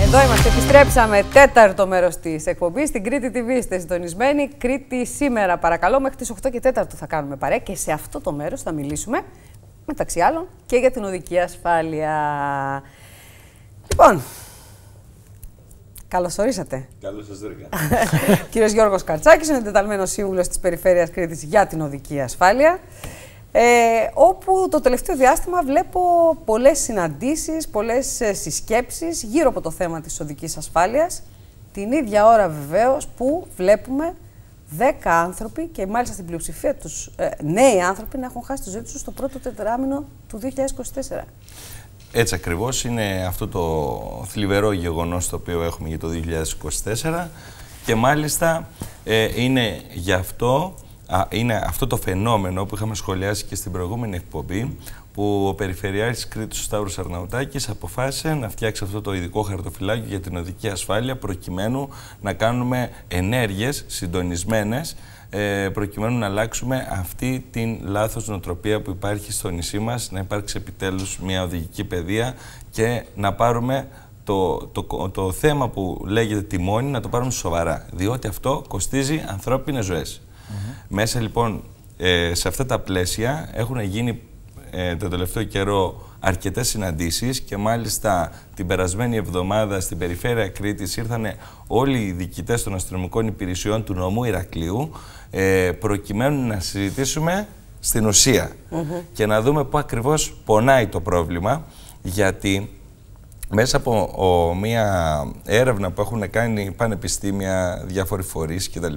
Εδώ είμαστε, επιστρέψαμε τέταρτο μέρος της εκπομπής στην Κρήτη TV. Είστε συντονισμένοι. Κρήτη σήμερα, παρακαλώ, μέχρι τις 8 και 4 θα κάνουμε παρέ και σε αυτό το μέρος θα μιλήσουμε μεταξύ άλλων και για την οδική ασφάλεια. Λοιπόν, καλώς ορίσατε. Καλώς σας βρήκα. Κύριος Γιώργος Καρτσάκης, είναι εντεταλμένος σύμβουλος της Περιφέρειας Κρήτης για την οδική ασφάλεια. Ε, όπου το τελευταίο διάστημα βλέπω πολλές συναντήσεις, πολλές ε, συσκέψεις γύρω από το θέμα της οδικής ασφάλειας. Την ίδια ώρα βεβαίως που βλέπουμε 10 άνθρωποι και μάλιστα στην πλειοψηφία τους ε, νέοι άνθρωποι να έχουν χάσει τη ζωή τους στο πρώτο τετράμινο του 2024. Έτσι ακριβώς είναι αυτό το θλιβερό γεγονός το οποίο έχουμε για το 2024 και μάλιστα ε, είναι γι' αυτό είναι αυτό το φαινόμενο που είχαμε σχολιάσει και στην προηγούμενη εκπομπή, που ο Περιφερειάρχης Κρήτης ο Σταύρος Αρναουτάκης αποφάσισε να φτιάξει αυτό το ειδικό χαρτοφυλάκιο για την οδική ασφάλεια προκειμένου να κάνουμε ενέργειες συντονισμένες ε, προκειμένου να αλλάξουμε αυτή την λάθος νοοτροπία που υπάρχει στο νησί μας, να υπάρξει επιτέλους μια οδηγική παιδεία και να πάρουμε το, το, το θέμα που λέγεται τιμόνι να το πάρουμε σοβαρά, διότι αυτό κοστίζει ανθρώπινες ζωές. Μέσα λοιπόν ε, σε αυτά τα πλαίσια έχουν γίνει ε, το τελευταίο καιρό αρκετές συναντήσεις και μάλιστα την περασμένη εβδομάδα στην περιφέρεια Κρήτης ήρθαν όλοι οι διοικητές των αστυνομικών υπηρεσιών του νομού Ηρακλείου ε, προκειμένου να συζητήσουμε στην ουσια και να δούμε πού ακριβώς πονάει το πρόβλημα γιατί μέσα από ο, μία έρευνα που έχουν κάνει μια ερευνα διάφοροι φορείς κτλ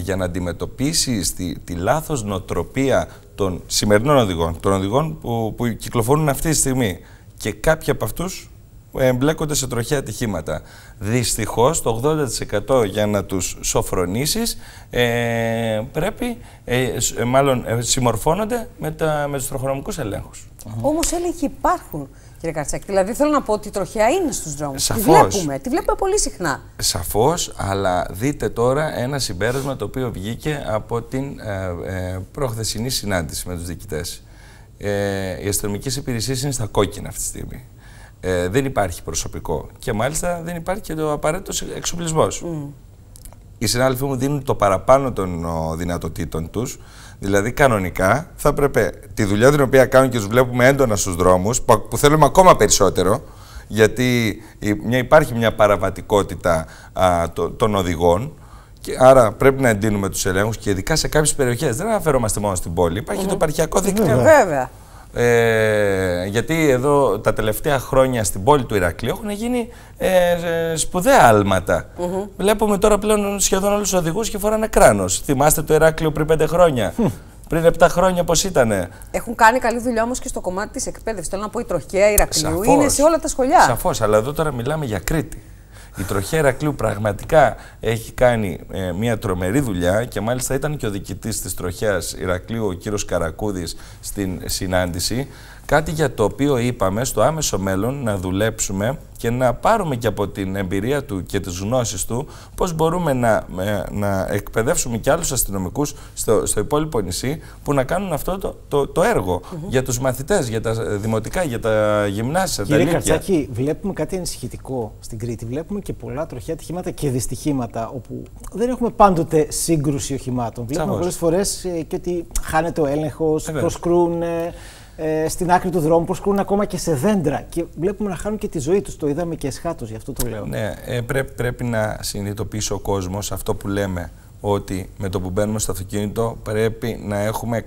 για να αντιμετωπίσει τη, τη λάθος νοτροπία των σημερινών οδηγών, των οδηγών που, που κυκλοφορούν αυτή τη στιγμή. Και κάποιοι από αυτούς εμπλέκονται σε τροχιά ατυχήματα. Δυστυχώς το 80% για να τους σοφρονήσεις ε, πρέπει, ε, ε, μάλλον συμμορφώνονται με, τα, με τους τροχονομικούς ελέγχους. Όμως έλεγχοι υπάρχουν κύριε Καρτσάκη. Δηλαδή θέλω να πω ότι η τροχιά είναι στους δρόμους. Σαφώς. Τη βλέπουμε, τη βλέπουμε πολύ συχνά. Σαφώς, αλλά δείτε τώρα ένα συμπέρασμα το οποίο βγήκε από την ε, ε προχθεσινή συνάντηση με τους διοικητές. Ε, οι αστυνομικές υπηρεσίες είναι στα κόκκινα αυτή τη στιγμή. Ε, δεν υπάρχει προσωπικό και μάλιστα δεν υπάρχει και το απαραίτητος εξοπλισμός οι συνάδελφοί μου δίνουν το παραπάνω των δυνατοτήτων τους. Δηλαδή, κανονικά θα έπρεπε τη δουλειά την οποία κάνουν και τους βλέπουμε έντονα στους δρόμους, που, θέλουμε ακόμα περισσότερο, γιατί υπάρχει μια παραβατικότητα των οδηγών. Και άρα πρέπει να εντείνουμε τους ελέγχους και ειδικά σε κάποιες περιοχές. Δεν αναφερόμαστε μόνο στην πόλη. Υπάρχει το επαρχιακό ναι. ναι, δίκτυο. Βέβαια. Ε, γιατί εδώ τα τελευταία χρόνια στην πόλη του Ηρακλείου έχουν γίνει ε, ε σπουδαία άλματα. Βλέπουμε τώρα πλέον σχεδόν όλους τους οδηγούς και φοράνε κράνος. Θυμάστε το Ηράκλειο πριν πέντε χρόνια. Πριν 7 χρόνια πώς ήταν. Έχουν κάνει καλή δουλειά όμως και στο κομμάτι της εκπαίδευσης. Θέλω να πω η τροχέα Ηρακλείου είναι σε όλα τα σχολιά. Σαφώς, αλλά εδώ τώρα μιλάμε για Κρήτη. Η τροχιά Ερακλείου πραγματικά έχει κάνει ε, μια τρομερή δουλειά και μάλιστα ήταν και ο διοικητής της τροχιάς Ηρακλείου, ο κύριος Καρακούδης, στην συνάντηση. Κάτι για το οποίο είπαμε στο άμεσο μέλλον να δουλέψουμε και να πάρουμε και από την εμπειρία του και τις γνώσεις του πώς μπορούμε να, να εκπαιδεύσουμε και άλλους αστυνομικούς στο, στο υπόλοιπο νησί που να κάνουν αυτό το, το, έργο για τους μαθητές, για τα δημοτικά, για τα γυμνάσια, Κύριε τα Κύριε Καρτσάκη, βλέπουμε κάτι ενισχυτικό στην Κρήτη. Βλέπουμε και πολλά τροχιά ατυχήματα και δυστυχήματα όπου δεν έχουμε πάντοτε σύγκρουση οχημάτων. Βλέπουμε πολλές φορές ε, και ότι χάνεται ο έλεγχος, ε, προσκρούν... Ε, ε, στην άκρη του δρόμου, προσκρούν ακόμα και σε δέντρα και βλέπουμε να χάνουν και τη ζωή τους. Το είδαμε και εσχάτως, γι' αυτό το λέω. Ναι, ε, πρέπει, πρέπει να συνειδητοποιήσει ο κόσμος αυτό που λέμε ότι με το που μπαίνουμε στο αυτοκίνητο πρέπει να έχουμε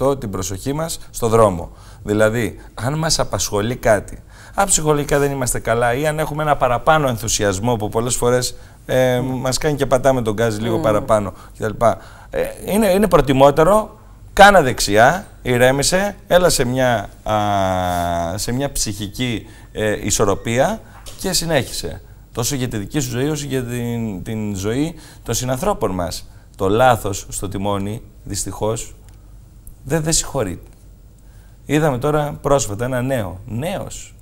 100% την προσοχή μας στο δρόμο. Δηλαδή, αν μας απασχολεί κάτι, αν ψυχολογικά δεν είμαστε καλά ή αν έχουμε ένα παραπάνω ενθουσιασμό που πολλές φορές ε, ναι. μας κάνει και πατάμε τον γκάζι λίγο mm. παραπάνω κτλ. Ε, είναι, είναι προτιμότερο Κάνα δεξιά, ηρέμησε, έλα σε μια, α, σε μια ψυχική ε, ισορροπία και συνέχισε. Τόσο για τη δική σου ζωή, όσο για την, την ζωή των συνανθρώπων μας. Το λάθος στο τιμόνι, δυστυχώς, δεν δε συγχωρείται. Είδαμε τώρα πρόσφατα ένα νέο. Νέος.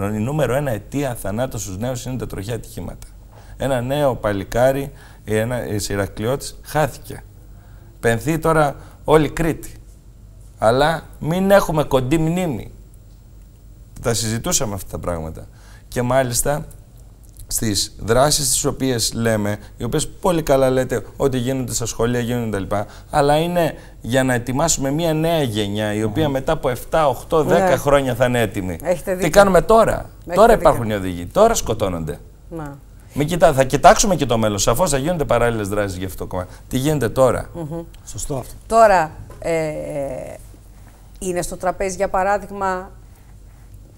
Η νούμερο ένα αιτία θανάτου στους νέους είναι τα τροχιά ατυχήματα. Ένα νέο παλικάρι, ένα ε, σειρακλειώτης, χάθηκε. Πενθεί τώρα όλη Κρήτη. Αλλά μην έχουμε κοντή μνήμη. Τα συζητούσαμε αυτά τα πράγματα. Και μάλιστα στις δράσεις τις οποίες λέμε, οι οποίες πολύ καλά λέτε ότι γίνονται στα σχολεία, γίνονται τα λοιπά, αλλά είναι για να ετοιμάσουμε μια νέα γενιά, η οποία ναι. μετά από 7, 8, 10 χρόνια θα είναι έτοιμη. Τι κάνουμε τώρα. τώρα δίκιο. υπάρχουν οι οδηγοί, τώρα σκοτώνονται. Να. Μην κοιτά, θα κοιτάξουμε και το μέλλον. Σαφώς θα γίνονται παράλληλες δράσεις για αυτό το κομμάτι. Τι γίνεται τώρα. Mm Σωστό αυτό. Τώρα, ε, είναι στο τραπέζι, για παράδειγμα,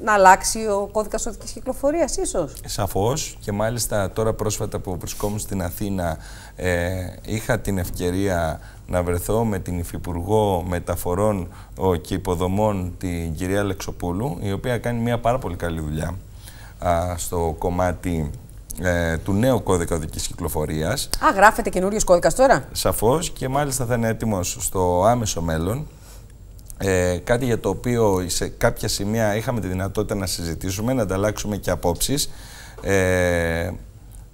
να αλλάξει ο κώδικας οδικής κυκλοφορίας, ίσως. Σαφώς. Και μάλιστα τώρα πρόσφατα που βρισκόμουν στην Αθήνα, ε, είχα την ευκαιρία να βρεθώ με την Υφυπουργό Μεταφορών και Υποδομών, την κυρία Λεξοπούλου, η οποία κάνει μια πάρα πολύ καλή δουλειά στο κομμάτι ε, του νέου κώδικα οδικής κυκλοφορίας. Α, γράφεται καινούριο κώδικας τώρα. Σαφώς και μάλιστα θα είναι έτοιμος στο άμεσο μέλλον. Ε, κάτι για το οποίο σε κάποια σημεία είχαμε τη δυνατότητα να συζητήσουμε, να ανταλλάξουμε και απόψεις. Ε,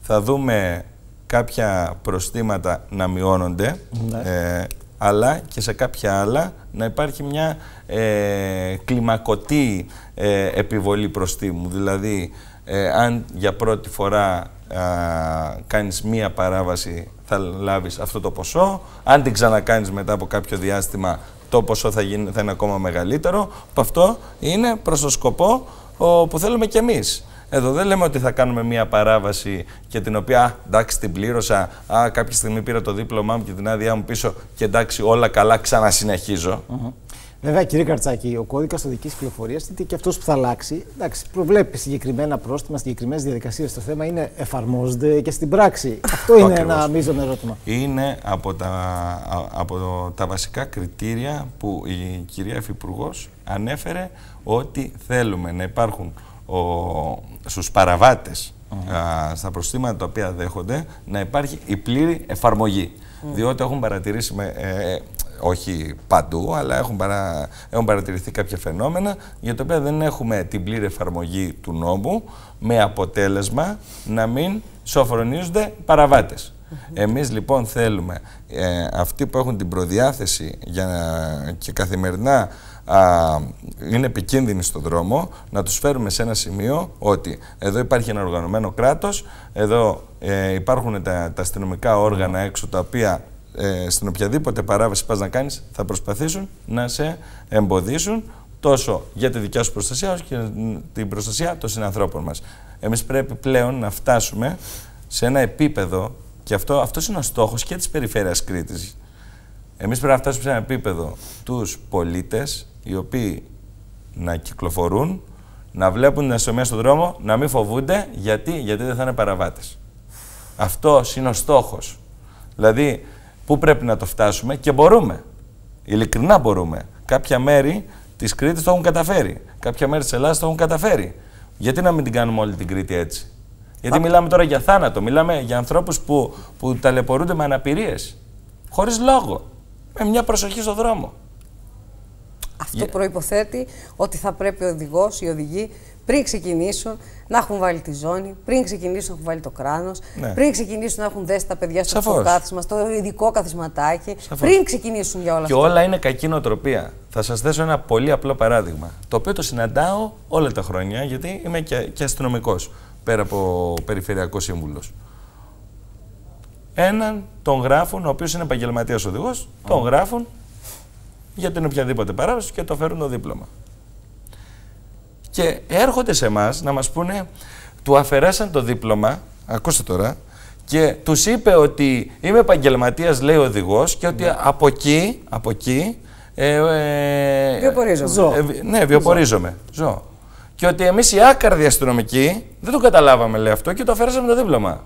θα δούμε κάποια προστήματα να μειώνονται, ναι. αλλά και σε κάποια άλλα να υπάρχει μια ε, κλιμακωτή επιβολή προστήμου. Δηλαδή, ε, αν για πρώτη φορά κάνει κάνεις μία παράβαση θα λάβεις αυτό το ποσό. Αν την ξανακάνεις μετά από κάποιο διάστημα το ποσό θα, γίνει, είναι ακόμα μεγαλύτερο. Αυτό είναι προς το σκοπό που θέλουμε κι εμείς. Εδώ δεν λέμε ότι θα κάνουμε μία παράβαση και την οποία α, εντάξει την πλήρωσα, α, κάποια στιγμή πήρα το δίπλωμά μου και την άδειά μου πίσω και εντάξει όλα καλά ξανασυνεχίζω. Βέβαια, κύριε Καρτσάκη, ο κώδικας οδικής κυκλοφορία είναι και αυτός που θα αλλάξει. Εντάξει, προβλέπει συγκεκριμένα πρόστιμα, συγκεκριμένες διαδικασίες. Το θέμα είναι εφαρμόζονται και στην πράξη. Αυτό είναι ένα μείζον ερώτημα. Είναι από τα, από τα βασικά κριτήρια που η κυρία Υφυπουργός ανέφερε ότι θέλουμε να υπάρχουν στους παραβάτες mm στα προστήματα τα οποία δέχονται να υπάρχει η πλήρη εφαρμογή. Mm Διότι έχουν παρατηρήσει με, ε, ε όχι παντού, αλλά έχουν, παρα, έχουν παρατηρηθεί κάποια φαινόμενα για τα οποία δεν έχουμε την πλήρη εφαρμογή του νόμου με αποτέλεσμα να μην σοφρονίζονται παραβάτες. Εμείς λοιπόν θέλουμε ε, αυτοί που έχουν την προδιάθεση για, και καθημερινά α, είναι επικίνδυνοι στον δρόμο, να τους φέρουμε σε ένα σημείο ότι εδώ υπάρχει ένα οργανωμένο κράτος, εδώ ε, υπάρχουν τα, τα αστυνομικά όργανα έξω τα οποία ε, στην οποιαδήποτε παράβαση πας να κάνεις θα προσπαθήσουν να σε εμποδίσουν τόσο για τη δικιά σου προστασία όσο και την προστασία των συνανθρώπων μας. Εμείς πρέπει πλέον να φτάσουμε σε ένα επίπεδο και αυτό αυτός είναι ο στόχος και της περιφέρειας Κρήτης. Εμείς πρέπει να φτάσουμε σε ένα επίπεδο τους πολίτες οι οποίοι να κυκλοφορούν, να βλέπουν την αστυνομία στον δρόμο, να μην φοβούνται γιατί, γιατί δεν θα είναι παραβάτες. Αυτός είναι ο στόχος. Δηλαδή, Πού πρέπει να το φτάσουμε και μπορούμε. Ειλικρινά μπορούμε. Κάποια μέρη της Κρήτης το έχουν καταφέρει. Κάποια μέρη της Ελλάδας το έχουν καταφέρει. Γιατί να μην την κάνουμε όλη την Κρήτη έτσι. Γιατί μιλάμε τώρα για θάνατο. Μιλάμε για ανθρώπους που, που ταλαιπωρούνται με αναπηρίες. Χωρίς λόγο. Με μια προσοχή στο δρόμο. Αυτό yeah. προϋποθέτει ότι θα πρέπει ο οδηγός η οδηγή πριν ξεκινήσουν να έχουν βάλει τη ζώνη, πριν ξεκινήσουν να έχουν βάλει το κράνος, ναι. πριν ξεκινήσουν να έχουν δέσει τα παιδιά στο Σαφώς. κάθισμα, στο ειδικό καθισματάκι, Σαφώς. πριν ξεκινήσουν για όλα αυτά. Και όλα είναι κακή νοοτροπία. Θα σας δέσω ένα πολύ απλό παράδειγμα, το οποίο το συναντάω όλα τα χρόνια, γιατί είμαι και, και αστυνομικός πέρα από περιφερειακός σύμβουλος. Έναν τον γράφουν, ο οποίος είναι επαγγελματίας οδηγός, τον γράφουν για την οποιαδήποτε παράδοση και το φέρουν το δίπλωμα. Και έρχονται σε εμάς να μας πούνε, του αφαιρέσαν το δίπλωμα, ακούστε τώρα, και τους είπε ότι είμαι επαγγελματίας, λέει οδηγός, και ότι ναι. από εκεί, από εκεί. Ε, ε βιοπορίζομαι. Ζω. Ε, ναι, βιοπορίζομαι. Ζω. Ζω. Και ότι εμείς οι άκαρδοι αστυνομικοί δεν το καταλάβαμε, λέει αυτό, και το αφαιρέσαμε το δίπλωμα.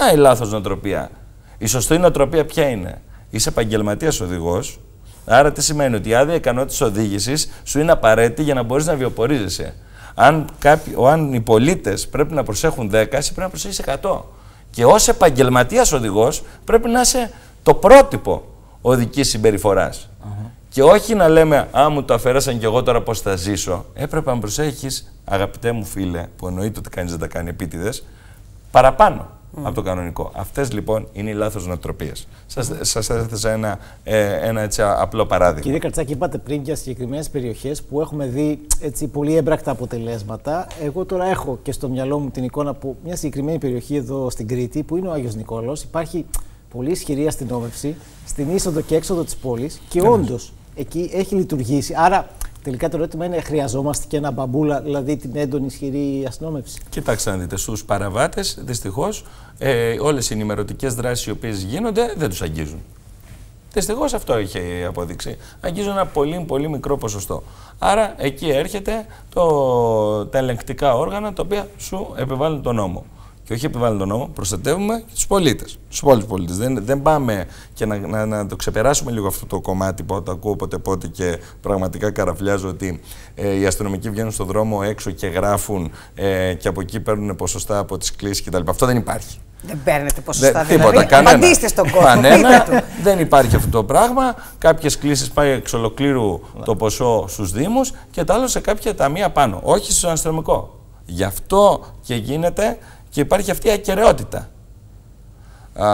Να η λάθος νοοτροπία. Η σωστή νοοτροπία ποια είναι. Είσαι επαγγελματίας οδηγός, Άρα τι σημαίνει ότι η άδεια ικανότητας οδήγησης σου είναι απαραίτητη για να μπορείς να βιοπορίζεσαι. Αν, κάποιοι, αν οι πολίτες πρέπει να προσέχουν 10, εσύ πρέπει να προσέχεις 100. Και ως επαγγελματίας οδηγός πρέπει να είσαι το πρότυπο οδικής συμπεριφοράς. Και όχι να λέμε, Α, μου το αφαιρέσαν και εγώ τώρα πώς θα ζήσω. Έπρεπε να προσέχεις, αγαπητέ μου φίλε, που εννοείται ότι κανείς δεν τα κάνει επίτηδες, παραπάνω από το κανονικό. Αυτές λοιπόν είναι οι λάθος νοοτροπίες. Σας έθεσα ένα, ε, ένα έτσι απλό παράδειγμα. Κύριε Καρτσάκη, είπατε πριν για συγκεκριμένες περιοχές που έχουμε δει έτσι, πολύ έμπρακτα αποτελέσματα. Εγώ τώρα έχω και στο μυαλό μου την εικόνα που μια συγκεκριμένη περιοχή εδώ στην Κρήτη που είναι ο Άγιος Νικόλος. Υπάρχει πολύ ισχυρή αστυνόμευση στην είσοδο και έξοδο της πόλης και ναι. όντως εκεί έχει λειτουργήσει. Άρα Τελικά το ερώτημα είναι, χρειαζόμαστε και ένα μπαμπούλα, δηλαδή την έντονη ισχυρή αστυνόμευση. Κοιτάξτε να δείτε, στους παραβάτες δυστυχώς, ε, όλες οι ενημερωτικές δράσεις οι οποίες γίνονται δεν τους αγγίζουν. Δυστυχώς αυτό έχει αποδείξει. Αγγίζουν ένα πολύ, πολύ μικρό ποσοστό. Άρα εκεί έρχεται το, τα ελεγκτικά όργανα τα οποία σου επιβάλλουν τον νόμο και όχι επιβάλλει τον νόμο, προστατεύουμε τους πολίτες. Τους υπόλοιπους πολίτες. Δεν, δεν πάμε και να, να, να, το ξεπεράσουμε λίγο αυτό το κομμάτι που το ακούω ποτέ πότε και πραγματικά καραφλιάζω ότι ε, οι αστυνομικοί βγαίνουν στον δρόμο έξω και γράφουν ε, και από εκεί παίρνουν ποσοστά από τις κλήσεις κτλ. Αυτό δεν υπάρχει. Δεν παίρνετε ποσοστά δεν, δηλαδή. Τίποτα, κανένα. Απαντήστε στον κόσμο. Κανένα, δεν υπάρχει αυτό το πράγμα. Κάποιες κλήσεις πάει εξ ολοκλήρου το ποσό στους Δήμους και τα άλλο σε κάποια ταμεία πάνω. Όχι στον αστυνομικό. Γι' αυτό και γίνεται και υπάρχει αυτή η ακαιρεότητα. Α,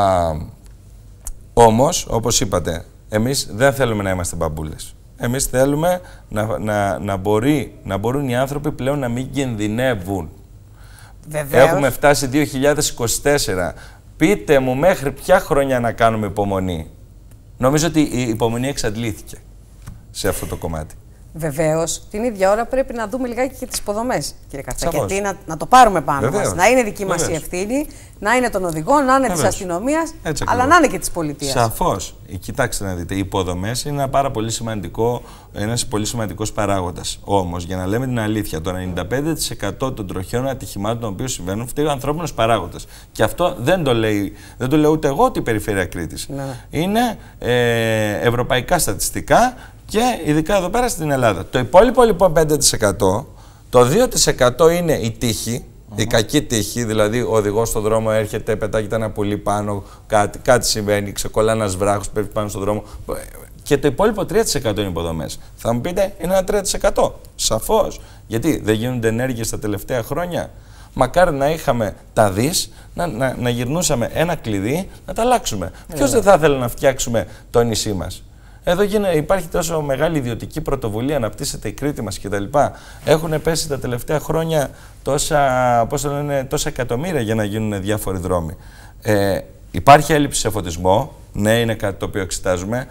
όμως, όπως είπατε, εμείς δεν θέλουμε να είμαστε μπαμπούλες. Εμείς θέλουμε να, να, μπορεί, να μπορούν οι άνθρωποι πλέον να μην κινδυνεύουν. Έχουμε φτάσει 2024. Πείτε μου μέχρι ποια χρόνια να κάνουμε υπομονή. Νομίζω ότι η υπομονή εξαντλήθηκε σε αυτό το κομμάτι. Βεβαίως, την ίδια ώρα πρέπει να δούμε λιγάκι και τις υποδομές, κύριε Κατσακετή, να, να το πάρουμε πάνω μας. Να είναι δική μας η ευθύνη, να είναι των οδηγών, να είναι της αστυνομία, αλλά να είναι και της πολιτείας. Σαφώς. Ε, κοιτάξτε να δείτε, οι υποδομές είναι ένα πάρα πολύ σημαντικό, ένας πολύ σημαντικός παράγοντας. Όμως, για να λέμε την αλήθεια, το 95% των τροχαίων ατυχημάτων των οποίων συμβαίνουν φταίει ο ανθρώπινος παράγοντας. Και αυτό δεν το, λέει, δεν το λέω ούτε εγώ την Περιφέρεια Κρήτης. Ναι. Είναι ε, ευρωπαϊκά στατιστικά και ειδικά εδώ πέρα στην Ελλάδα. Το υπόλοιπο λοιπόν 5%, το 2% είναι η τύχη, η κακή τύχη, δηλαδή ο οδηγός στον δρόμο έρχεται, πετάγεται ένα πουλί πάνω, κάτι, κάτι συμβαίνει, ξεκολλά ένας βράχος, πέφτει πάνω στον δρόμο. Και το υπόλοιπο 3% είναι υποδομές. Θα μου πείτε, είναι ένα 3%. Σαφώς. Γιατί δεν γίνονται ενέργειες τα τελευταία χρόνια. Μακάρι να είχαμε τα δις, να, να, να γυρνούσαμε ένα κλειδί, να τα αλλάξουμε. Ε, Ποιος ναι. δεν θα ήθελε να φτιάξουμε το νησί μας. Εδώ υπάρχει τόσο μεγάλη ιδιωτική πρωτοβουλία, αναπτύσσεται η Κρήτη μας κτλ. Έχουν πέσει τα τελευταία χρόνια τόσα, πώς λένε, τόσα εκατομμύρια για να γίνουν διάφοροι δρόμοι. Ε, υπάρχει έλλειψη σε φωτισμό. Ναι, είναι κάτι το οποίο εξετάζουμε.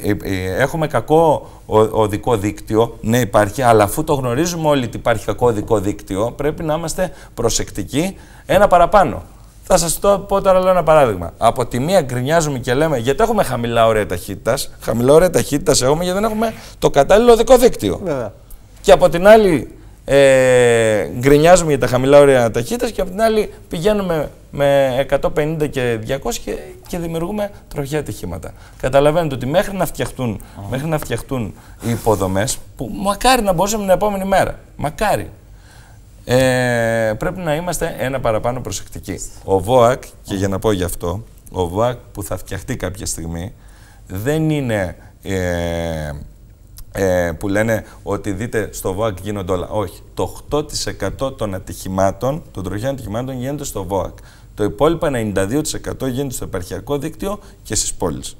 Ε, ε, ε, έχουμε κακό οδικό δίκτυο. Ναι, υπάρχει, αλλά αφού το γνωρίζουμε όλοι ότι υπάρχει κακό οδικό δίκτυο, πρέπει να είμαστε προσεκτικοί ένα παραπάνω. Θα σας το πω τώρα λέω ένα παράδειγμα. Από τη μία γκρινιάζουμε και λέμε γιατί έχουμε χαμηλά όρια ταχύτητας. Χαμηλά όρια ταχύτητας έχουμε γιατί δεν έχουμε το κατάλληλο οδικό δίκτυο. Βέβαια. Και από την άλλη ε, γκρινιάζουμε για τα χαμηλά όρια ταχύτητας και από την άλλη πηγαίνουμε με 150 και 200 και, και δημιουργούμε τροχιά ατυχήματα. Καταλαβαίνετε ότι μέχρι να φτιαχτούν, μέχρι να φτιαχτούν οι υποδομές, που μακάρι να μπορούσαμε την επόμενη μέρα. Μακάρι ε, πρέπει να είμαστε ένα παραπάνω προσεκτικοί. Ο ΒΟΑΚ, και για να πω γι' αυτό, ο ΒΟΑΚ που θα φτιαχτεί κάποια στιγμή, δεν είναι ε, ε, που λένε ότι δείτε στο ΒΟΑΚ γίνονται όλα. Όχι. Το 8% των ατυχημάτων, των τροχιών ατυχημάτων γίνονται στο ΒΟΑΚ. Το υπόλοιπο 92% γίνεται στο επαρχιακό δίκτυο και στις πόλεις.